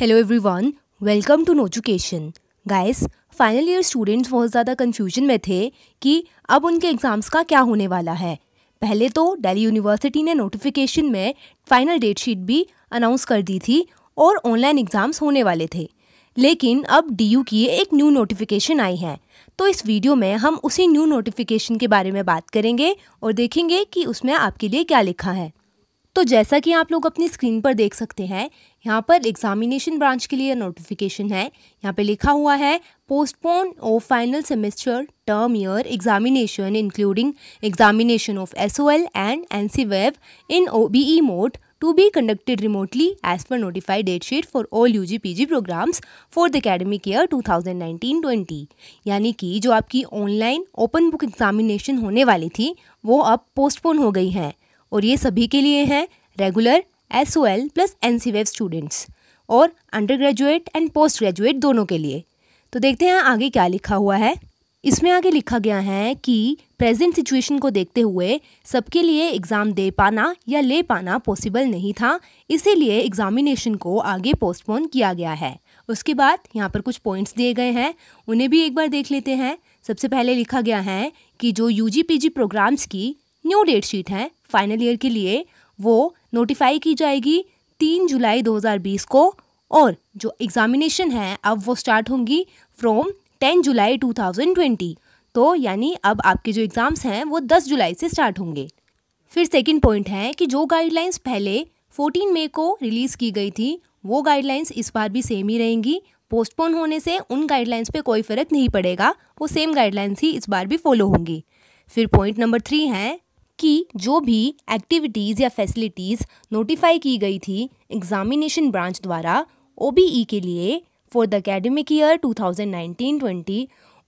hello everyone welcome to education guys final year students बहुत ज़्यादा confusion में थे कि अब उनके एग्ज़ाम्स का क्या होने वाला है पहले तो दिल्ली यूनिवर्सिटी ने नोटिफिकेशन में फाइनल डेट शीट भी अनाउंस कर दी थी और ऑनलाइन एग्ज़ाम्स होने वाले थे लेकिन अब डी की एक न्यू नोटिफिकेशन आई है तो इस वीडियो में हम उसी न्यू नोटिफिकेशन के बारे में बात करेंगे और देखेंगे कि उसमें आपके लिए क्या लिखा है तो जैसा कि आप लोग अपनी स्क्रीन पर देख सकते हैं यहाँ पर एग्जामिनेशन ब्रांच के लिए नोटिफिकेशन है यहाँ पे लिखा हुआ है postpone of final semester term year examination including examination of S O L and N C web in O B E mode as per notified date sheet for all U G P G programs for the academic year two thousand nineteen twenty यानी कि जो आपकी online open book examination होने वाली थी वो अब postpone हो गई हैं और ये सभी के लिए हैं regular S O L plus N C web students और under graduate and post graduate दोनों के लिए तो देखते हैं आगे क्या लिखा हुआ है इसमें आगे लिखा गया है कि प्रेजेंट सिचुएशन को देखते हुए सबके लिए एग्ज़ाम दे पाना या ले पाना पॉसिबल नहीं था इसीलिए एग्ज़ामिनेशन को आगे पोस्टपोन किया गया है उसके बाद यहाँ पर कुछ पॉइंट्स दिए गए हैं उन्हें भी एक बार देख लेते हैं सबसे पहले लिखा गया है कि जो यू जी प्रोग्राम्स की न्यू डेट शीट है फाइनल ईयर के लिए वो नोटिफाई की जाएगी तीन जुलाई 2020 को और जो एग्ज़ामिनेशन है अब वो स्टार्ट होंगी फ्रॉम 10 जुलाई 2020 तो यानी अब आपके जो एग्ज़ाम्स हैं वो 10 जुलाई से स्टार्ट होंगे फिर सेकंड पॉइंट है कि जो गाइडलाइंस पहले 14 मई को रिलीज़ की गई थी वो गाइडलाइंस इस बार भी सेम ही रहेंगी पोस्टपोन होने से उन गाइडलाइंस पे कोई फ़र्क नहीं पड़ेगा वो सेम गाइडलाइंस ही इस बार भी फॉलो होंगी फिर पॉइंट नंबर थ्री है कि जो भी एक्टिविटीज़ या फैसिलिटीज़ नोटिफाई की गई थी एग्जामिनेशन ब्रांच द्वारा ओ e के लिए फॉर द अकेडमिक ईयर 2019-20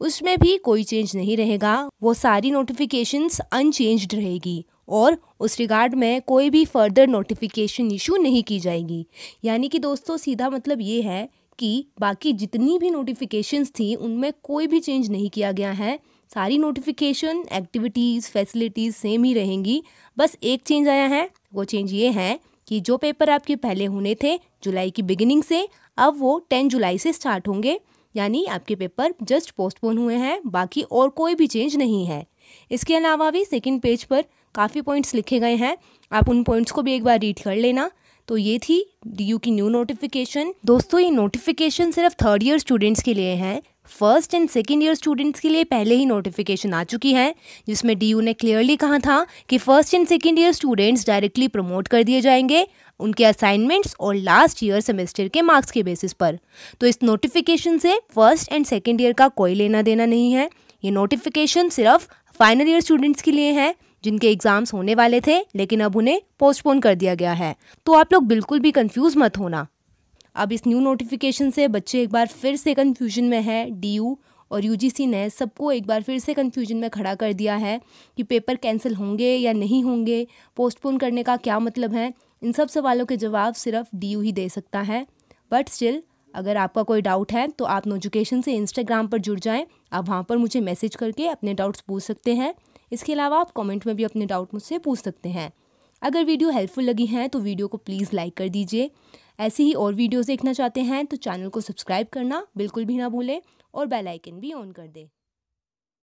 उसमें भी कोई चेंज नहीं रहेगा वो सारी नोटिफिकेशंस अनचेंज्ड रहेगी और उस रिगार्ड में कोई भी फर्दर नोटिफिकेशन इशू नहीं की जाएगी यानी कि दोस्तों सीधा मतलब ये है कि बाकी जितनी भी नोटिफिकेशंस थी उनमें कोई भी चेंज नहीं किया गया है सारी नोटिफिकेशन एक्टिविटीज़ फैसिलिटीज़ सेम ही रहेंगी बस एक चेंज आया है वो चेंज ये है कि जो पेपर आपके पहले होने थे जुलाई की बिगिनिंग से अब वो टेन जुलाई से स्टार्ट होंगे यानी आपके पेपर जस्ट पोस्टपोन हुए हैं बाकी और कोई भी चेंज नहीं है इसके अलावा भी सेकेंड पेज पर काफ़ी पॉइंट्स लिखे गए हैं आप उन पॉइंट्स को भी एक बार रीड कर लेना तो ये थी डी की न्यू नोटिफिकेशन दोस्तों ये नोटिफिकेशन सिर्फ थर्ड ईयर स्टूडेंट्स के लिए हैं first and second year students के लिए पहले ही नोटिफिकेशन आ चुकी है जिसमें डी ने क्लियरली कहा था कि first and second year students directly promote कर दिए जाएंगे उनके असाइनमेंट्स और लास्ट ईयर सेमेस्टर के मार्क्स के बेसिस पर तो इस नोटिफिकेशन से फर्स्ट एंड सेकेंड ईयर का कोई लेना देना नहीं है ये नोटिफिकेशन सिर्फ फाइनल ईयर स्टूडेंट्स के लिए है जिनके एग्जाम्स होने वाले थे लेकिन अब उन्हें पोस्टपोन कर दिया गया है तो आप लोग बिल्कुल भी कंफ्यूज मत होना अब इस न्यू नोटिफिकेशन से बच्चे एक बार फिर से कन्फ्यूजन में है डी और यू ने सबको एक बार फिर से कन्फ्यूजन में खड़ा कर दिया है कि पेपर कैंसिल होंगे या नहीं होंगे पोस्टपोन करने का क्या मतलब है इन सब सवालों के जवाब सिर्फ डी ही दे सकता है बट स्टिल अगर आपका कोई डाउट है तो आप नोजुकेशन से इंस्टाग्राम पर जुड़ जाएं आप वहाँ पर मुझे मैसेज करके अपने डाउट्स पूछ सकते हैं इसके अलावा आप कमेंट में भी अपने डाउट मुझसे पूछ सकते हैं अगर वीडियो हेल्पफुल लगी है तो वीडियो को प्लीज़ लाइक कर दीजिए ऐसी ही और वीडियोस देखना चाहते हैं तो चैनल को सब्सक्राइब करना बिल्कुल भी ना भूलें और बेल आइकन भी ऑन कर दें